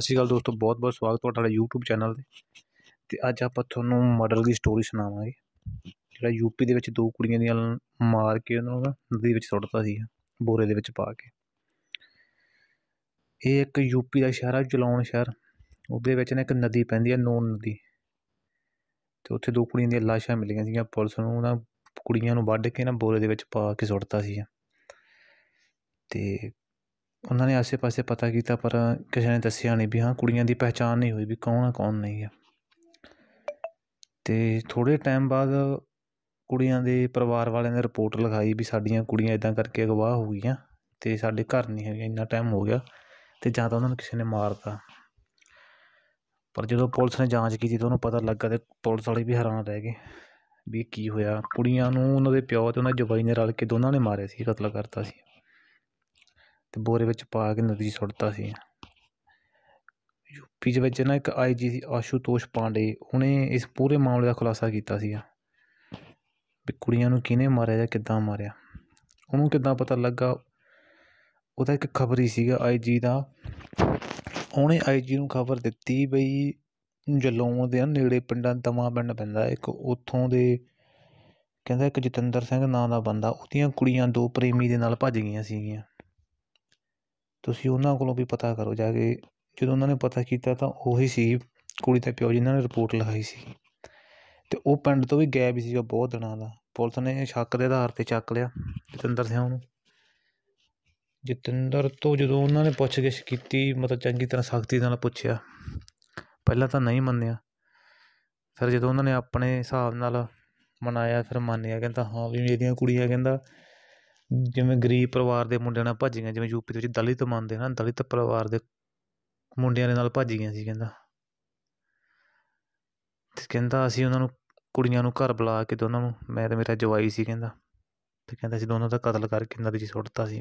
ਸਤਿ ਸ਼੍ਰੀ ਅਕਾਲ ਦੋਸਤੋ ਬਹੁਤ ਬਹੁਤ ਸਵਾਗਤ ਤੁਹਾਡਾ YouTube ਚੈਨਲ ਤੇ ਤੇ ਅੱਜ ਆਪਾਂ ਤੁਹਾਨੂੰ ਮਰਡਰ ਦੀ ਸਟੋਰੀ ਸੁਣਾਵਾਂਗੇ ਜਿਹੜਾ ਯੂਪੀ ਦੇ ਵਿੱਚ ਦੋ ਕੁੜੀਆਂ ਦੀਆਂ ਮਾਰ ਕੇ ਉਹਨਾਂ ਨੂੰ ਨਦੀ ਵਿੱਚ ਸੁੱਟਤਾ ਸੀ ਬੋਰੇ ਦੇ ਵਿੱਚ ਪਾ ਕੇ ਇਹ ਇੱਕ ਯੂਪੀ ਦਾ ਸ਼ਹਿਰ ਹੈ ਜਲੌਨ ਸ਼ਹਿਰ ਉਹਦੇ ਵਿੱਚ ਨਾ ਇੱਕ ਨਦੀ ਪੈਂਦੀ ਹੈ ਨੋਨ ਨਦੀ ਤੇ ਉੱਥੇ ਦੋ ਕੁੜੀਆਂ ਦੀਆਂ ਲਾਸ਼ਾਂ ਮਿਲੀਆਂ ਸੀਗੀਆਂ ਪੁਲਿਸ ਨੂੰ ਉਹਨਾਂ ਕੁੜੀਆਂ ਨੂੰ ਵੱਢ ਕੇ ਨਾ ਬੋਰੇ ਦੇ ਵਿੱਚ ਪਾ ਕੇ ਸੁੱਟਤਾ ਸੀ ਤੇ ਉਹਨਾਂ ਨੇ ਆਸੇ-ਪਾਸੇ ਪਤਾ ਕੀਤਾ ਪਰ ਕਿਸੇ ਨੇ ਦੱਸਿਆ ਨਹੀਂ ਵੀ ਹਾਂ ਕੁੜੀਆਂ ਦੀ ਪਹਿਚਾਨ ਨਹੀਂ ਹੋਈ ਵੀ ਕੌਣ ਆ ਕੌਣ ਨਹੀਂ ਆ ਤੇ ਥੋੜੇ ਟਾਈਮ ਬਾਅਦ ਕੁੜੀਆਂ ਦੇ ਪਰਿਵਾਰ ਵਾਲਿਆਂ ਨੇ ਰਿਪੋਰਟ ਲਿਖਾਈ ਵੀ ਸਾਡੀਆਂ ਕੁੜੀਆਂ ਇਦਾਂ ਕਰਕੇ ਅਗਵਾ ਹੋ ਗਈਆਂ ਤੇ ਸਾਡੇ ਘਰ ਨਹੀਂ ਹੈਗੇ ਇੰਨਾ ਟਾਈਮ ਹੋ ਗਿਆ ਤੇ ਜਾਂ ਤਾਂ ਉਹਨਾਂ ਨੂੰ ਕਿਸੇ ਨੇ ਮਾਰਤਾ ਪਰ ਜਦੋਂ ਪੁਲਿਸ ਨੇ ਜਾਂਚ ਕੀਤੀ ਤਾਂ ਉਹਨੂੰ ਪਤਾ ਲੱਗਾ ਤੇ ਪੁਲਿਸ ਵਾਲੇ ਵੀ ਹੈਰਾਨ ਰਹਿ ਗਏ ਵੀ ਕੀ ਹੋਇਆ ਕੁੜੀਆਂ ਨੂੰ ਉਹਨਾਂ ਦੇ ਪਿਓ ਤੇ ਉਹਨਾਂ ਜਵਾਈ ਨੇ ਰਲ ਕੇ ਦੋਨਾਂ ਨੇ ਮਾਰਿਆ ਸੀ ਕਤਲ ਕਰਤਾ ਸੀ ਤੇ ਬੋਰੇ ਵਿੱਚ ਪਾ ਕੇ ਨਦੀ ਸੁੱਟਦਾ ਸੀ ਯੂਪੀ ਦੇ ਵਿੱਚ ਨਾ ਇੱਕ ਆਈਜੀ ਸੀ ਆਸ਼ੂਤੋਸ਼ ਪਾਂਡੇ ਉਹਨੇ ਇਸ ਪੂਰੇ ਮਾਮਲੇ ਦਾ ਖੁਲਾਸਾ ਕੀਤਾ ਸੀ ਵੀ ਕੁੜੀਆਂ ਨੂੰ ਕਿਹਨੇ ਮਾਰਿਆ ਜਾਂ ਕਿੱਦਾਂ ਮਾਰਿਆ ਉਹਨੂੰ ਕਿੱਦਾਂ ਪਤਾ ਲੱਗਾ ਉਹਦਾ ਇੱਕ ਖਬਰੀ ਸੀਗਾ ਆਈਜੀ ਦਾ ਉਹਨੇ ਆਈਜੀ ਨੂੰ ਖਬਰ ਦਿੱਤੀ ਬਈ ਜਲੋਂ ਦੇ ਨੇੜੇ ਪਿੰਡਾਂ ਦਮਾ ਪਿੰਡ ਪੈਂਦਾ ਇੱਕ ਉੱਥੋਂ ਦੇ ਕਹਿੰਦਾ ਇੱਕ ਜਤਿੰਦਰ ਸਿੰਘ ਨਾਂ ਦਾ ਬੰਦਾ ਉਹਦੀਆਂ ਕੁੜੀਆਂ ਦੋ ਪ੍ਰੇਮੀ ਦੇ ਨਾਲ ਭੱਜ ਗਈਆਂ ਸੀਗੀਆਂ ਤੁਸੀਂ ਉਹਨਾਂ ਕੋਲੋਂ ਵੀ ਪਤਾ ਕਰੋ ਜਾ ਕੇ ਜਦੋਂ ਉਹਨਾਂ ਨੇ ਪਤਾ ਕੀਤਾ ਤਾਂ ਉਹੀ ਸੀ ਕੁੜੀ ਦਾ ਪਿਓ ਜਿਨ੍ਹਾਂ ਨੇ ਰਿਪੋਰਟ ਲਿਖਾਈ ਸੀ ਤੇ ਉਹ ਪਿੰਡ ਤੋਂ ਵੀ ਗਾਇਬ ਸੀ ਉਹ ਬਹੁਤ ਦਿਨਾਂ ਦਾ ਪੁਲਿਸ ਨੇ ਸ਼ੱਕ ਦੇ ਆਧਾਰ ਤੇ ਚੱਕ ਲਿਆ ਜਤਿੰਦਰ ਸਿੰਘ ਨੂੰ ਜਤਿੰਦਰ ਤੋਂ ਜਦੋਂ ਉਹਨਾਂ ਨੇ ਪੁੱਛਗਿੱਛ ਕੀਤੀ ਮਤਲਬ ਚੰਗੀ ਤਰ੍ਹਾਂ ਸਖਤੀ ਨਾਲ ਪੁੱਛਿਆ ਪਹਿਲਾਂ ਤਾਂ ਨਹੀਂ ਮੰਨਿਆ ਫਿਰ ਜਦੋਂ ਉਹਨਾਂ ਨੇ ਆਪਣੇ ਹਿਸਾਬ ਨਾਲ ਮਨਾਇਆ ਫਿਰ ਮੰਨਿਆ ਕਹਿੰਦਾ ਹਾਂ ਵੀ ਮੇਰੀਆਂ ਕੁੜੀਆਂ ਕਹਿੰਦਾ ਜਿਵੇਂ ਗਰੀਬ ਪਰਿਵਾਰ ਦੇ ਮੁੰਡਿਆਂ ਨਾਲ ਭੱਜ ਜਿਵੇਂ ਯੂਪੀ ਦੇ ਵਿੱਚ ਦਲਿਤ ਮੰਨਦੇ ਹਨ ਦਲਿਤ ਪਰਿਵਾਰ ਦੇ ਮੁੰਡਿਆਂ ਦੇ ਨਾਲ ਭੱਜ ਸੀ ਕਹਿੰਦਾ ਤੇ ਕਹਿੰਦਾ ਅਸੀਂ ਉਹਨਾਂ ਨੂੰ ਕੁੜੀਆਂ ਨੂੰ ਘਰ ਬੁਲਾ ਕੇ ਦੋਨਾਂ ਨੂੰ ਮੈਂ ਤੇ ਮੇਰਾ ਜਵਾਈ ਸੀ ਕਹਿੰਦਾ ਤੇ ਕਹਿੰਦਾ ਅਸੀਂ ਦੋਨਾਂ ਦਾ ਕਤਲ ਕਰਕੇ ਨਦੀ 'ਚ ਸੁੱਟਤਾ ਸੀ